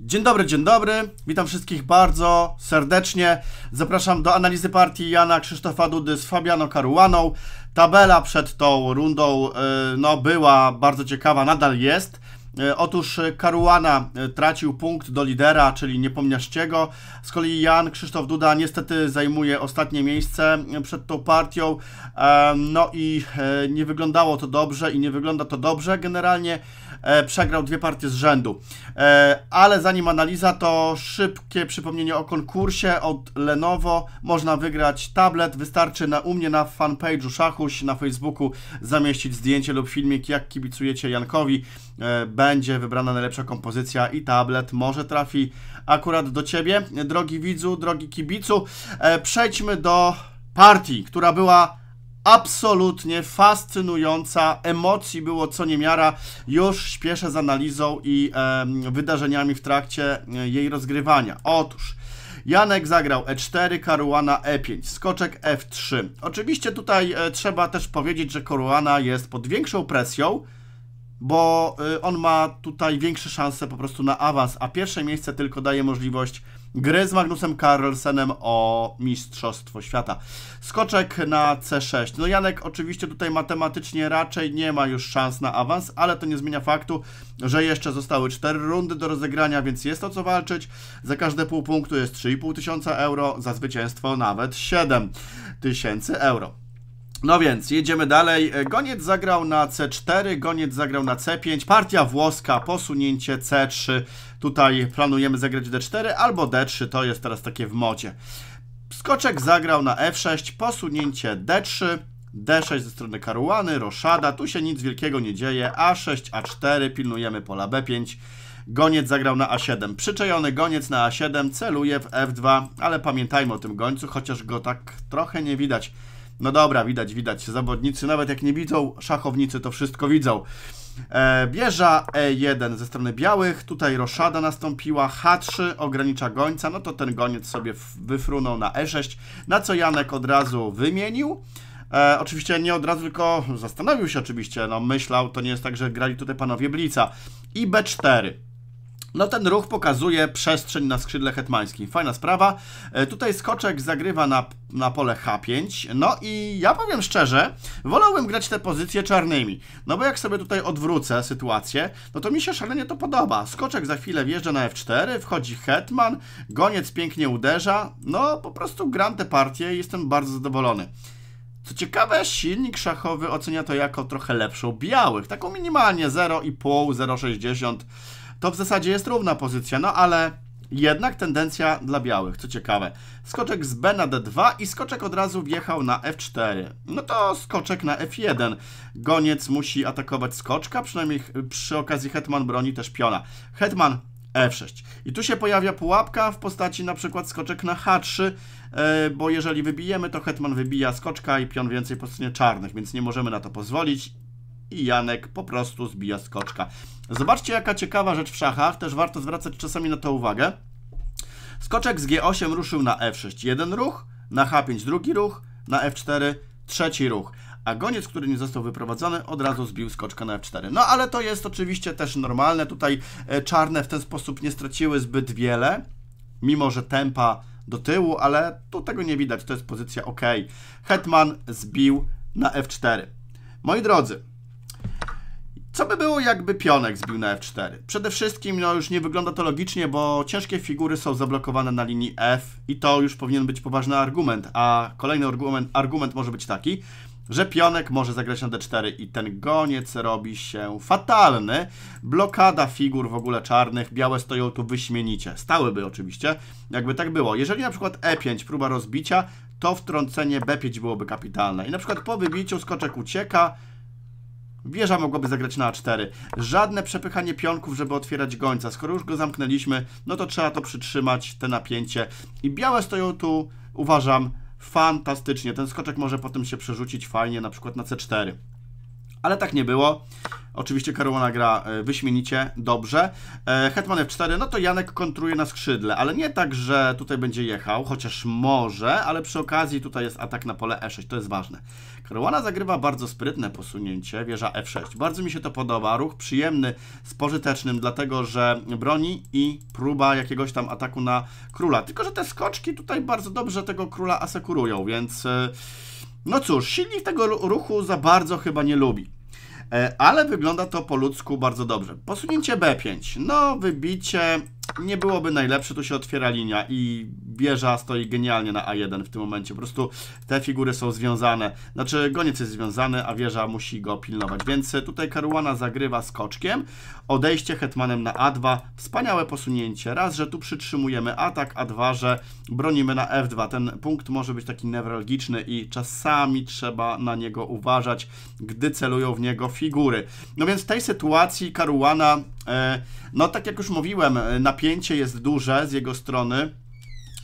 Dzień dobry, dzień dobry. Witam wszystkich bardzo serdecznie. Zapraszam do analizy partii Jana Krzysztofa Dudy z Fabiano Caruaną. Tabela przed tą rundą e, no, była bardzo ciekawa, nadal jest. E, otóż Karuana e, tracił punkt do lidera, czyli Niepomniaszczego. Z kolei Jan Krzysztof Duda niestety zajmuje ostatnie miejsce przed tą partią. No i nie wyglądało to dobrze i nie wygląda to dobrze generalnie E, przegrał dwie partie z rzędu. E, ale zanim analiza, to szybkie przypomnienie o konkursie od Lenovo. Można wygrać tablet, wystarczy na, u mnie na fanpage'u Szachuś na Facebooku zamieścić zdjęcie lub filmik, jak kibicujecie Jankowi. E, będzie wybrana najlepsza kompozycja i tablet może trafi akurat do Ciebie, drogi widzu, drogi kibicu. Przejdźmy do partii, która była absolutnie fascynująca, emocji było co niemiara. Już śpieszę z analizą i e, wydarzeniami w trakcie e, jej rozgrywania. Otóż Janek zagrał E4, Karuana E5, skoczek F3. Oczywiście tutaj e, trzeba też powiedzieć, że Karuana jest pod większą presją, bo e, on ma tutaj większe szanse po prostu na awans, a pierwsze miejsce tylko daje możliwość gry z Magnusem Carlsenem o Mistrzostwo Świata. Skoczek na C6. No Janek oczywiście tutaj matematycznie raczej nie ma już szans na awans, ale to nie zmienia faktu, że jeszcze zostały 4 rundy do rozegrania, więc jest o co walczyć. Za każde pół punktu jest 3,5 tysiąca euro, za zwycięstwo nawet 7 tysięcy euro. No więc, jedziemy dalej. E, goniec zagrał na C4, goniec zagrał na C5, partia włoska, posunięcie C3. Tutaj planujemy zagrać D4 albo D3, to jest teraz takie w modzie. Skoczek zagrał na F6, posunięcie D3, D6 ze strony karuany, roszada, tu się nic wielkiego nie dzieje, A6, A4, pilnujemy pola B5. Goniec zagrał na A7. Przyczajony goniec na A7 celuje w F2, ale pamiętajmy o tym gońcu, chociaż go tak trochę nie widać. No dobra, widać, widać. Zawodnicy nawet jak nie widzą, szachownicy to wszystko widzą. E, bieża E1 ze strony białych, tutaj roszada nastąpiła, H3 ogranicza gońca, no to ten goniec sobie wyfrunął na E6, na co Janek od razu wymienił. E, oczywiście nie od razu, tylko zastanowił się oczywiście, no myślał, to nie jest tak, że grali tutaj panowie Blica. I B4. No ten ruch pokazuje przestrzeń na skrzydle hetmańskim. Fajna sprawa. E, tutaj skoczek zagrywa na, na pole H5. No i ja powiem szczerze, wolałbym grać te pozycje czarnymi. No bo jak sobie tutaj odwrócę sytuację, no to mi się szalenie to podoba. Skoczek za chwilę wjeżdża na F4, wchodzi hetman, goniec pięknie uderza. No po prostu gram tę partię i jestem bardzo zadowolony. Co ciekawe, silnik szachowy ocenia to jako trochę lepszą białych, taką minimalnie 0,5, 0,60 to w zasadzie jest równa pozycja, no ale jednak tendencja dla białych, co ciekawe. Skoczek z B na D2 i skoczek od razu wjechał na F4. No to skoczek na F1. Goniec musi atakować skoczka, przynajmniej przy okazji hetman broni też piona. Hetman F6. I tu się pojawia pułapka w postaci na przykład skoczek na H3, e, bo jeżeli wybijemy, to hetman wybija skoczka i pion więcej po stronie czarnych, więc nie możemy na to pozwolić i Janek po prostu zbija skoczka. Zobaczcie jaka ciekawa rzecz w szachach, też warto zwracać czasami na to uwagę. Skoczek z G8 ruszył na F6 jeden ruch, na H5 drugi ruch, na F4 trzeci ruch. A goniec, który nie został wyprowadzony, od razu zbił skoczka na F4. No ale to jest oczywiście też normalne. Tutaj e, czarne w ten sposób nie straciły zbyt wiele, mimo że tempa do tyłu, ale tu tego nie widać. To jest pozycja ok. Hetman zbił na F4. Moi drodzy, co by było, jakby pionek zbił na f4? Przede wszystkim, no już nie wygląda to logicznie, bo ciężkie figury są zablokowane na linii f i to już powinien być poważny argument, a kolejny argument, argument może być taki, że pionek może zagrać na d4 i ten goniec robi się fatalny. Blokada figur w ogóle czarnych, białe stoją tu wyśmienicie. Stałyby oczywiście, jakby tak było. Jeżeli na przykład e5, próba rozbicia, to wtrącenie b5 byłoby kapitalne. I na przykład po wybiciu skoczek ucieka, Wieża mogłaby zagrać na A4. Żadne przepychanie pionków, żeby otwierać gońca. Skoro już go zamknęliśmy, no to trzeba to przytrzymać, te napięcie. I białe stoją tu, uważam, fantastycznie. Ten skoczek może potem się przerzucić fajnie, na przykład na C4. Ale tak nie było. Oczywiście Karuana gra e, wyśmienicie, dobrze. E, Hetman F4, no to Janek kontruje na skrzydle, ale nie tak, że tutaj będzie jechał, chociaż może, ale przy okazji tutaj jest atak na pole E6, to jest ważne. Karuana zagrywa bardzo sprytne posunięcie, wieża F6. Bardzo mi się to podoba, ruch przyjemny spożytecznym, dlatego że broni i próba jakiegoś tam ataku na króla. Tylko, że te skoczki tutaj bardzo dobrze tego króla asekurują, więc... E, no cóż, silnik tego ruchu za bardzo chyba nie lubi. E, ale wygląda to po ludzku bardzo dobrze. Posunięcie B5. No, wybicie nie byłoby najlepsze, tu się otwiera linia i Bieża stoi genialnie na A1 w tym momencie. Po prostu te figury są związane. Znaczy goniec jest związany, a wieża musi go pilnować. Więc e, tutaj Karuana zagrywa skoczkiem. Odejście hetmanem na A2. Wspaniałe posunięcie. Raz, że tu przytrzymujemy atak, a dwa, że bronimy na F2. Ten punkt może być taki newralgiczny i czasami trzeba na niego uważać, gdy celują w niego figury. No więc w tej sytuacji Karuana, e, no tak jak już mówiłem, e, napięcie jest duże z jego strony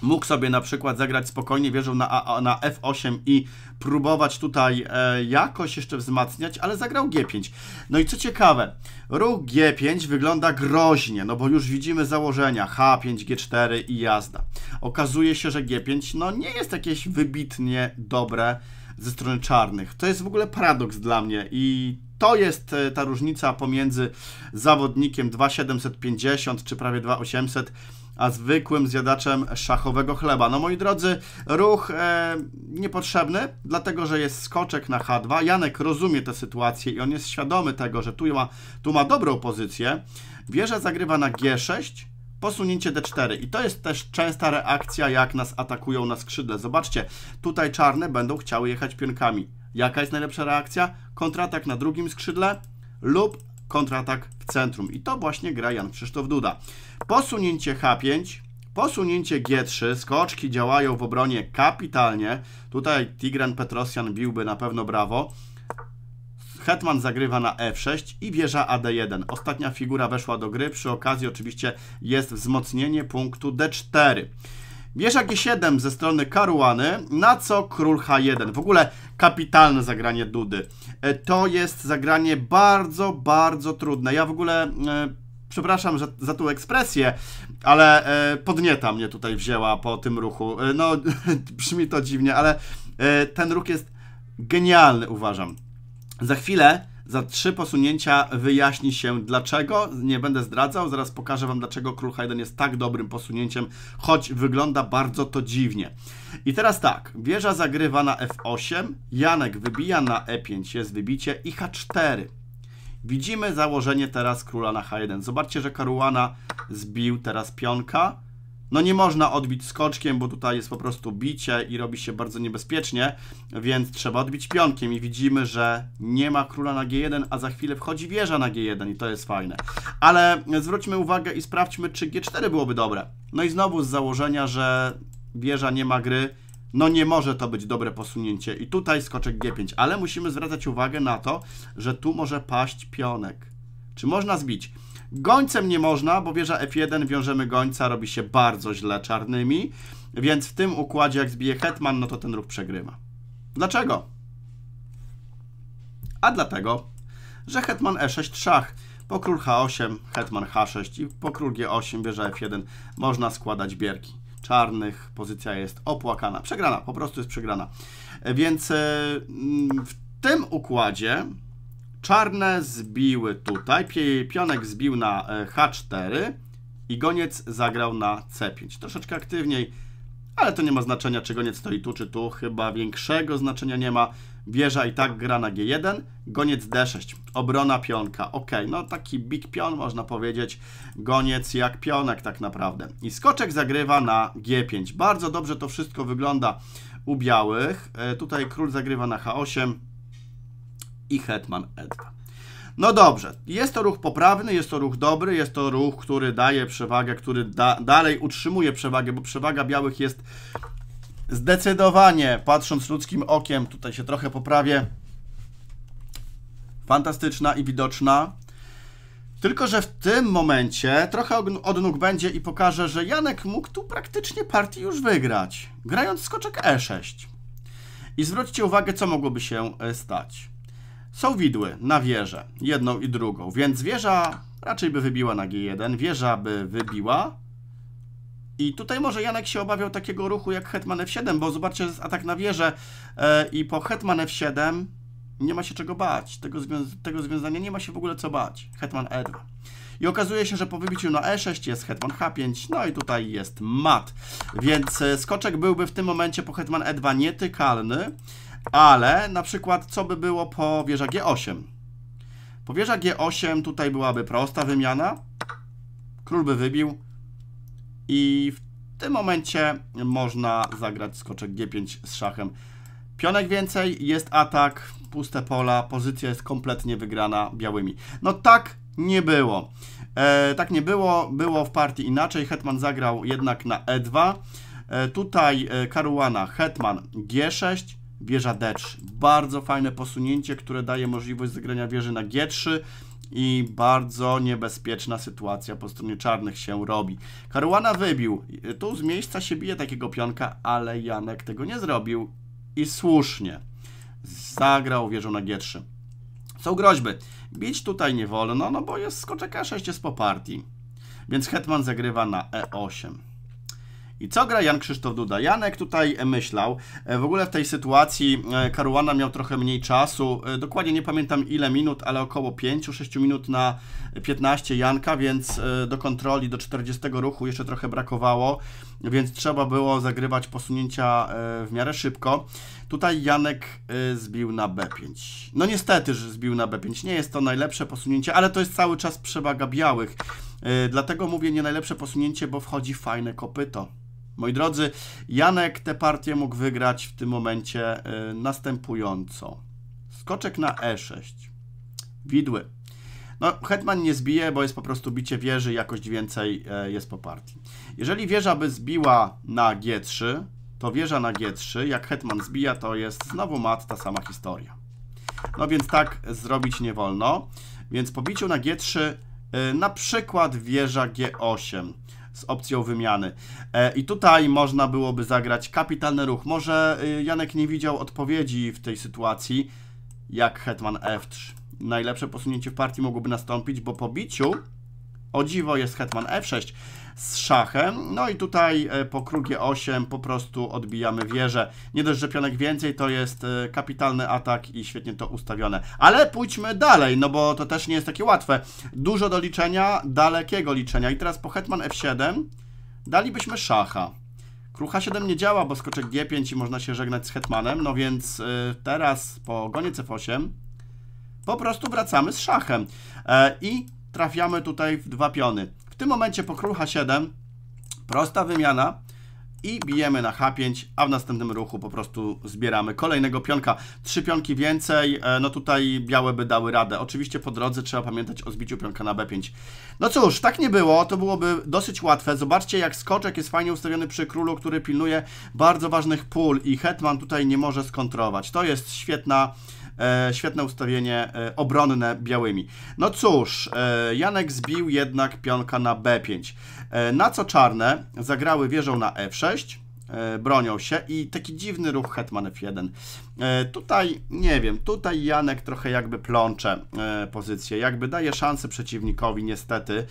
mógł sobie na przykład zagrać spokojnie wieżą na, na F8 i próbować tutaj e, jakoś jeszcze wzmacniać, ale zagrał G5. No i co ciekawe, ruch G5 wygląda groźnie, no bo już widzimy założenia H5, G4 i jazda. Okazuje się, że G5 no nie jest jakieś wybitnie dobre ze strony czarnych. To jest w ogóle paradoks dla mnie i to jest e, ta różnica pomiędzy zawodnikiem 2750 czy prawie 2800 a zwykłym zjadaczem szachowego chleba. No moi drodzy, ruch e, niepotrzebny, dlatego że jest skoczek na H2. Janek rozumie tę sytuację i on jest świadomy tego, że tu ma, tu ma dobrą pozycję. Wieża zagrywa na G6, posunięcie D4. I to jest też częsta reakcja, jak nas atakują na skrzydle. Zobaczcie, tutaj czarne będą chciały jechać pionkami. Jaka jest najlepsza reakcja? Kontratak na drugim skrzydle lub kontratak w centrum. I to właśnie gra Jan Krzysztof Duda. Posunięcie H5, posunięcie G3, skoczki działają w obronie kapitalnie. Tutaj Tigran Petrosjan biłby na pewno brawo. Hetman zagrywa na F6 i wieża AD1. Ostatnia figura weszła do gry. Przy okazji oczywiście jest wzmocnienie punktu D4. Bierze G7 ze strony Karuany, na co król H1. W ogóle kapitalne zagranie Dudy. E, to jest zagranie bardzo, bardzo trudne. Ja w ogóle... E, przepraszam za, za tą ekspresję, ale e, podnieta mnie tutaj wzięła po tym ruchu. No, brzmi to dziwnie, ale ten ruch jest genialny, uważam. Za chwilę za trzy posunięcia wyjaśni się dlaczego. Nie będę zdradzał, zaraz pokażę Wam dlaczego Król H1 jest tak dobrym posunięciem, choć wygląda bardzo to dziwnie. I teraz tak, wieża zagrywa na F8, Janek wybija na E5, jest wybicie i H4. Widzimy założenie teraz króla na H1. Zobaczcie, że Karuana zbił teraz pionka, no nie można odbić skoczkiem, bo tutaj jest po prostu bicie i robi się bardzo niebezpiecznie, więc trzeba odbić pionkiem i widzimy, że nie ma króla na G1, a za chwilę wchodzi wieża na G1 i to jest fajne. Ale zwróćmy uwagę i sprawdźmy, czy G4 byłoby dobre. No i znowu z założenia, że wieża nie ma gry, no nie może to być dobre posunięcie i tutaj skoczek G5, ale musimy zwracać uwagę na to, że tu może paść pionek. Czy można zbić? Gońcem nie można, bo wieża F1 wiążemy gońca, robi się bardzo źle czarnymi, więc w tym układzie jak zbije hetman, no to ten ruch przegrywa. Dlaczego? A dlatego, że hetman E6 szach, po król H8, hetman H6 i po król G8, wieża F1 można składać bierki. Czarnych pozycja jest opłakana, przegrana, po prostu jest przegrana. Więc e, mm, w tym układzie Czarne zbiły tutaj, pionek zbił na e, H4 i goniec zagrał na C5. Troszeczkę aktywniej, ale to nie ma znaczenia, czy goniec stoi tu czy tu, chyba większego znaczenia nie ma. Wieża i tak gra na G1, goniec D6, obrona pionka. Ok, no taki big pion można powiedzieć, goniec jak pionek tak naprawdę. I skoczek zagrywa na G5. Bardzo dobrze to wszystko wygląda u białych. E, tutaj król zagrywa na H8, i hetman e No dobrze, jest to ruch poprawny, jest to ruch dobry, jest to ruch, który daje przewagę, który da, dalej utrzymuje przewagę, bo przewaga białych jest zdecydowanie, patrząc ludzkim okiem, tutaj się trochę poprawię, fantastyczna i widoczna. Tylko, że w tym momencie trochę odnóg będzie i pokaże, że Janek mógł tu praktycznie partii już wygrać, grając skoczek e6. I zwróćcie uwagę, co mogłoby się e, stać. Są widły na wieżę, jedną i drugą, więc wieża raczej by wybiła na G1, wieża by wybiła. I tutaj może Janek się obawiał takiego ruchu jak Hetman F7, bo zobaczcie, jest atak na wieżę e, i po Hetman F7 nie ma się czego bać. Tego, zwią tego związania nie ma się w ogóle co bać. Hetman E2. I okazuje się, że po wybiciu na E6 jest hetman H5, no i tutaj jest mat. Więc e, skoczek byłby w tym momencie po hetman E2 nietykalny, ale na przykład co by było po wieża G8? Po wieża G8 tutaj byłaby prosta wymiana. Król by wybił. I w tym momencie można zagrać skoczek G5 z szachem. Pionek więcej, jest atak, puste pola, pozycja jest kompletnie wygrana białymi. No tak nie było. E, tak nie było, było w partii inaczej. Hetman zagrał jednak na E2. E, tutaj e, Karuana Hetman G6, wieża D3. Bardzo fajne posunięcie, które daje możliwość zagrania wieży na G3 i bardzo niebezpieczna sytuacja po stronie czarnych się robi. Karuana wybił, tu z miejsca się bije takiego pionka, ale Janek tego nie zrobił i słusznie. Zagrał wieżą na G3. Są groźby. Bić tutaj nie wolno, no bo jest skoczek A6 jest po partii. Więc hetman zagrywa na E8. I co gra Jan Krzysztof Duda? Janek tutaj e, myślał, e, w ogóle w tej sytuacji e, Karuana miał trochę mniej czasu, dokładnie nie pamiętam ile minut, ale około 5-6 minut na 15 Janka, więc do kontroli, do 40 ruchu jeszcze trochę brakowało, więc trzeba było zagrywać posunięcia w miarę szybko. Tutaj Janek y, zbił na B5. No niestety, że zbił na B5. Nie jest to najlepsze posunięcie, ale to jest cały czas przewaga białych. Y, dlatego mówię nie najlepsze posunięcie, bo wchodzi fajne kopyto. Moi drodzy, Janek tę partię mógł wygrać w tym momencie y, następująco. Skoczek na E6. Widły. No, hetman nie zbije, bo jest po prostu bicie wieży, jakość więcej jest po partii. Jeżeli wieża by zbiła na G3, to wieża na G3. Jak hetman zbija, to jest znowu mat, ta sama historia. No więc tak zrobić nie wolno. Więc po biciu na G3 y, na przykład wieża G8 z opcją wymiany. E, I tutaj można byłoby zagrać kapitalny ruch. Może y, Janek nie widział odpowiedzi w tej sytuacji, jak hetman F3. Najlepsze posunięcie w partii mogłoby nastąpić, bo po biciu o dziwo jest hetman F6 z szachem. No i tutaj e, po krugie 8 po prostu odbijamy wieżę. Nie dość, że pionek więcej, to jest e, kapitalny atak i świetnie to ustawione. Ale pójdźmy dalej, no bo to też nie jest takie łatwe. Dużo do liczenia, dalekiego liczenia. I teraz po hetman f7 dalibyśmy szacha. Krucha 7 nie działa, bo skoczek G5 i można się żegnać z hetmanem, no więc e, teraz po gonie C8 po prostu wracamy z szachem i trafiamy tutaj w dwa piony. W tym momencie po król h7, prosta wymiana i bijemy na h5, a w następnym ruchu po prostu zbieramy kolejnego pionka. Trzy pionki więcej, e, no tutaj białe by dały radę. Oczywiście po drodze trzeba pamiętać o zbiciu pionka na b5. No cóż, tak nie było, to byłoby dosyć łatwe. Zobaczcie jak skoczek jest fajnie ustawiony przy królu, który pilnuje bardzo ważnych pól i hetman tutaj nie może skontrować. To jest świetna E, świetne ustawienie e, obronne białymi. No cóż, e, Janek zbił jednak pionka na B5. Na co czarne zagrały wieżą na F6, bronią się i taki dziwny ruch Hetman F1. Tutaj, nie wiem, tutaj Janek trochę jakby plącze pozycję, jakby daje szansę przeciwnikowi niestety.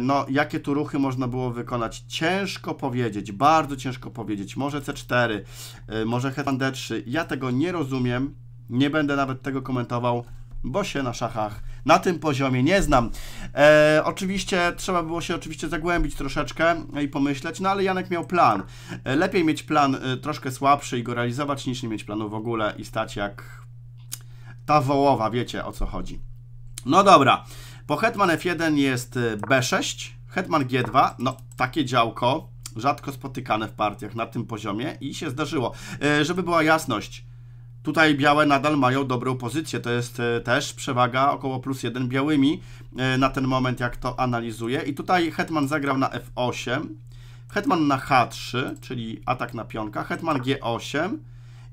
No, jakie tu ruchy można było wykonać? Ciężko powiedzieć, bardzo ciężko powiedzieć. Może C4, może Hetman D3. Ja tego nie rozumiem. Nie będę nawet tego komentował, bo się na szachach na tym poziomie nie znam. E, oczywiście trzeba było się oczywiście zagłębić troszeczkę i pomyśleć, no ale Janek miał plan. E, lepiej mieć plan e, troszkę słabszy i go realizować, niż nie mieć planu w ogóle i stać jak ta wołowa, wiecie o co chodzi. No dobra, po Hetman F1 jest e, B6, Hetman G2, no takie działko, rzadko spotykane w partiach na tym poziomie i się zdarzyło. E, żeby była jasność, Tutaj białe nadal mają dobrą pozycję, to jest e, też przewaga około plus 1 białymi e, na ten moment, jak to analizuję. I tutaj Hetman zagrał na F8, Hetman na H3, czyli atak na pionka, Hetman G8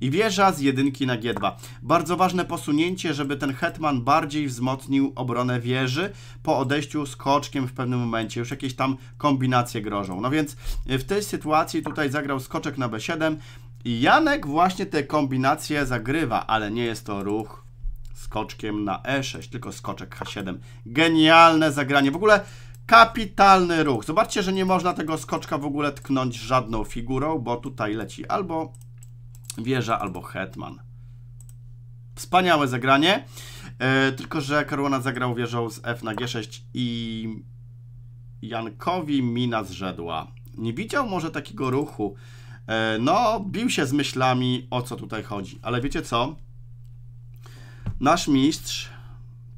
i wieża z jedynki na G2. Bardzo ważne posunięcie, żeby ten Hetman bardziej wzmocnił obronę wieży po odejściu skoczkiem w pewnym momencie. Już jakieś tam kombinacje grożą. No więc e, w tej sytuacji tutaj zagrał skoczek na B7, i Janek właśnie tę kombinację zagrywa, ale nie jest to ruch skoczkiem na E6, tylko skoczek H7. Genialne zagranie. W ogóle kapitalny ruch. Zobaczcie, że nie można tego skoczka w ogóle tknąć żadną figurą, bo tutaj leci albo wieża, albo hetman. Wspaniałe zagranie. Yy, tylko, że Karłona zagrał wieżą z F na G6 i Jankowi mina zrzedła. Nie widział może takiego ruchu. E, no, bił się z myślami, o co tutaj chodzi. Ale wiecie co? Nasz mistrz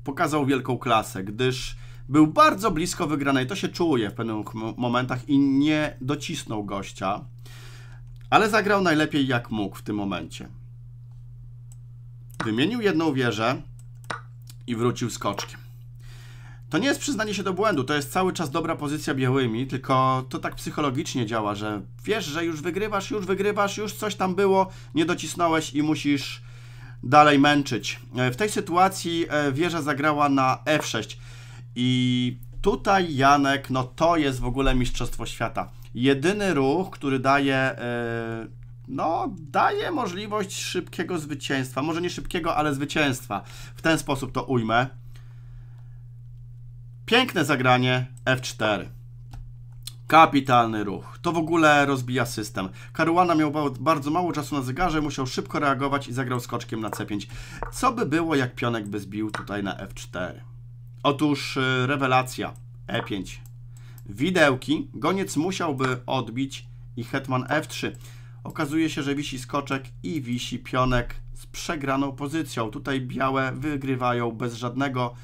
pokazał wielką klasę, gdyż był bardzo blisko wygranej. To się czuje w pewnych momentach i nie docisnął gościa, ale zagrał najlepiej jak mógł w tym momencie. Wymienił jedną wieżę i wrócił skoczkiem to nie jest przyznanie się do błędu, to jest cały czas dobra pozycja białymi, tylko to tak psychologicznie działa, że wiesz, że już wygrywasz, już wygrywasz, już coś tam było, nie docisnąłeś i musisz dalej męczyć. E, w tej sytuacji e, wieża zagrała na F6 i tutaj Janek, no to jest w ogóle Mistrzostwo Świata. Jedyny ruch, który daje, e, no daje możliwość szybkiego zwycięstwa, może nie szybkiego, ale zwycięstwa. W ten sposób to ujmę. Piękne zagranie F4. Kapitalny ruch. To w ogóle rozbija system. Karuana miał bardzo mało czasu na zegarze, musiał szybko reagować i zagrał skoczkiem na C5. Co by było, jak pionek by zbił tutaj na F4? Otóż y, rewelacja. E5. Widełki. Goniec musiałby odbić i hetman F3. Okazuje się, że wisi skoczek i wisi pionek z przegraną pozycją. Tutaj białe wygrywają bez żadnego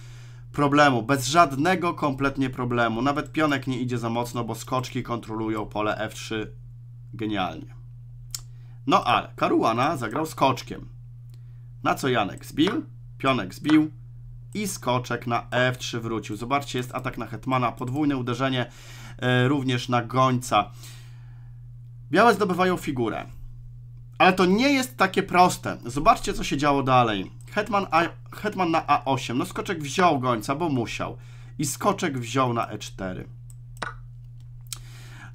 problemu, bez żadnego kompletnie problemu. Nawet pionek nie idzie za mocno, bo skoczki kontrolują pole F3 genialnie. No ale Karuana zagrał skoczkiem, na co Janek zbił, pionek zbił i skoczek na F3 wrócił. Zobaczcie, jest atak na Hetmana, podwójne uderzenie e, również na gońca. Białe zdobywają figurę. Ale to nie jest takie proste. Zobaczcie, co się działo dalej. Hetman, A, hetman na A8. No skoczek wziął gońca, bo musiał. I skoczek wziął na E4.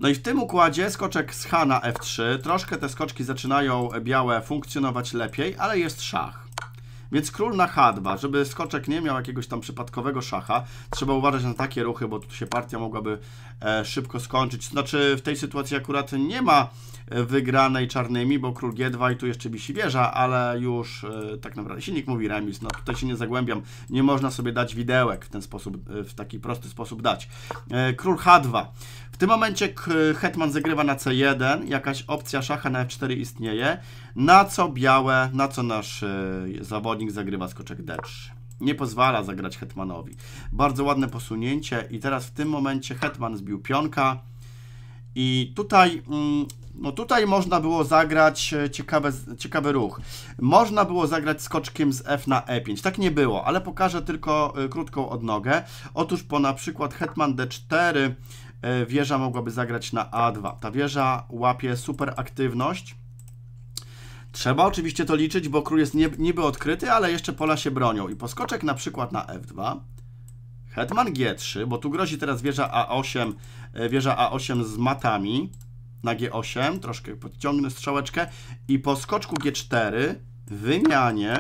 No i w tym układzie skoczek z H na F3. Troszkę te skoczki zaczynają białe funkcjonować lepiej, ale jest szach. Więc król na H2, żeby skoczek nie miał jakiegoś tam przypadkowego szacha, trzeba uważać na takie ruchy, bo tu się partia mogłaby e, szybko skończyć. Znaczy w tej sytuacji akurat nie ma e, wygranej czarnymi, bo król G2 i tu jeszcze wisi wieża, ale już e, tak naprawdę silnik mówi remis, no tutaj się nie zagłębiam, nie można sobie dać widełek w ten sposób, e, w taki prosty sposób dać. E, król H2. W tym momencie hetman zagrywa na c1, jakaś opcja szacha na f4 istnieje, na co białe, na co nasz e, zawodnik zagrywa skoczek d3. Nie pozwala zagrać hetmanowi. Bardzo ładne posunięcie i teraz w tym momencie hetman zbił pionka i tutaj mm, no tutaj można było zagrać e, ciekawe, ciekawy ruch. Można było zagrać skoczkiem z F na E5. Tak nie było, ale pokażę tylko e, krótką odnogę. Otóż po na przykład hetman D4 E, wieża mogłaby zagrać na A2. Ta wieża łapie super aktywność. Trzeba oczywiście to liczyć, bo król jest niby odkryty, ale jeszcze pola się bronią. I poskoczek na przykład na F2, hetman G3, bo tu grozi teraz wieża A8, e, wieża A8 z matami na G8, troszkę podciągnę strzałeczkę i po skoczku G4 wymianie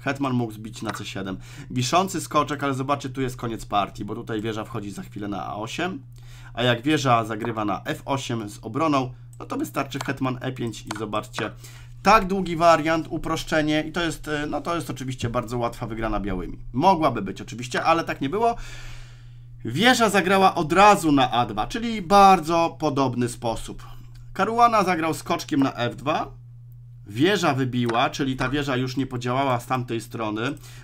Hetman mógł zbić na C7. Wiszący skoczek, ale zobaczcie, tu jest koniec partii, bo tutaj wieża wchodzi za chwilę na A8. A jak wieża zagrywa na F8 z obroną, no to wystarczy hetman E5 i zobaczcie. Tak długi wariant, uproszczenie i to jest, e, no to jest oczywiście bardzo łatwa wygrana białymi. Mogłaby być oczywiście, ale tak nie było. Wieża zagrała od razu na A2, czyli bardzo podobny sposób. Karuana zagrał skoczkiem na F2, wieża wybiła, czyli ta wieża już nie podziałała z tamtej strony,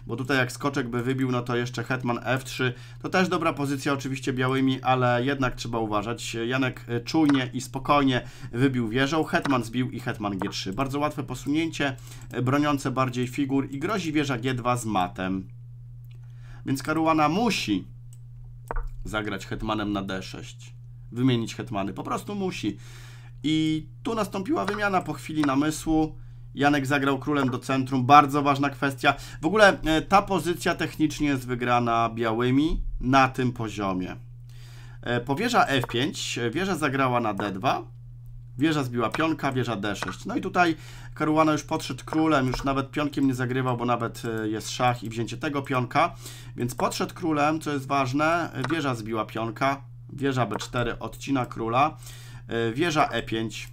bo tutaj jak skoczek by wybił, no to jeszcze hetman f3, to też dobra pozycja oczywiście białymi, ale jednak trzeba uważać. Janek y, czujnie i spokojnie wybił wieżą, hetman zbił i hetman g3. Bardzo łatwe posunięcie, y, broniące bardziej figur i grozi wieża g2 z matem. Więc Karuana musi zagrać hetmanem na d6, wymienić hetmany, po prostu musi. I tu nastąpiła wymiana po chwili namysłu. Janek zagrał królem do centrum, bardzo ważna kwestia. W ogóle e, ta pozycja technicznie jest wygrana białymi na tym poziomie. E, Powieża F5, e, wieża zagrała na D2, wieża zbiła pionka, wieża D6. No i tutaj Karuana już podszedł królem, już nawet pionkiem nie zagrywał, bo nawet jest szach i wzięcie tego pionka. Więc podszedł królem, co jest ważne, wieża zbiła pionka, wieża B4 odcina króla. E, wieża e5,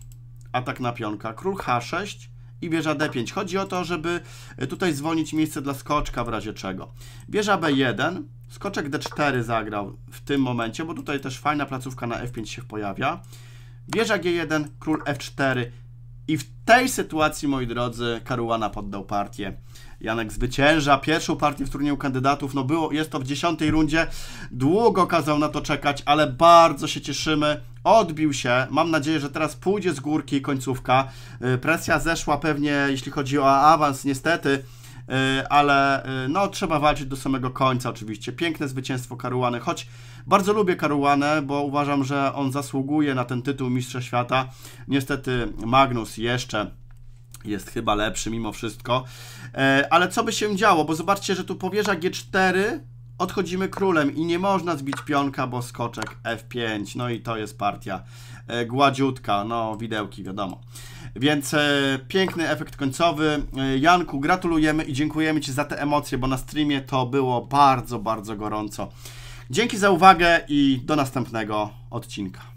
atak na pionka, król h6 i wieża d5. Chodzi o to, żeby e, tutaj zwolnić miejsce dla skoczka w razie czego. Wieża b1, skoczek d4 zagrał w tym momencie, bo tutaj też fajna placówka na f5 się pojawia. Wieża g1, król f4 i w tej sytuacji, moi drodzy, Karuana poddał partię. Janek zwycięża pierwszą partię w turnieju kandydatów. No było, jest to w dziesiątej rundzie. Długo kazał na to czekać, ale bardzo się cieszymy odbił się, mam nadzieję, że teraz pójdzie z górki końcówka, y, presja zeszła pewnie, jeśli chodzi o awans, niestety, y, ale y, no trzeba walczyć do samego końca oczywiście. Piękne zwycięstwo Karuany, choć bardzo lubię Karuanę, bo uważam, że on zasługuje na ten tytuł Mistrza Świata. Niestety Magnus jeszcze jest chyba lepszy mimo wszystko. E, ale co by się działo, bo zobaczcie, że tu powierza G4, odchodzimy królem i nie można zbić pionka, bo skoczek F5. No i to jest partia e, gładziutka, no widełki wiadomo. Więc e, piękny efekt końcowy. E, Janku, gratulujemy i dziękujemy Ci za te emocje, bo na streamie to było bardzo, bardzo gorąco. Dzięki za uwagę i do następnego odcinka.